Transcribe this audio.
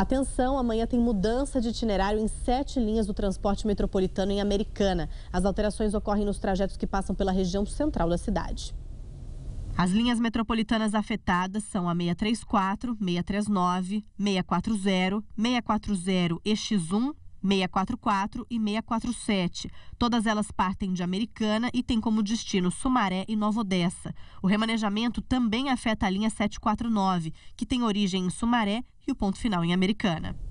Atenção, amanhã tem mudança de itinerário em sete linhas do transporte metropolitano em Americana. As alterações ocorrem nos trajetos que passam pela região central da cidade. As linhas metropolitanas afetadas são a 634, 639, 640, 640 x 1 644 e 647. Todas elas partem de Americana e têm como destino Sumaré e Nova Odessa. O remanejamento também afeta a linha 749, que tem origem em Sumaré e o ponto final em Americana.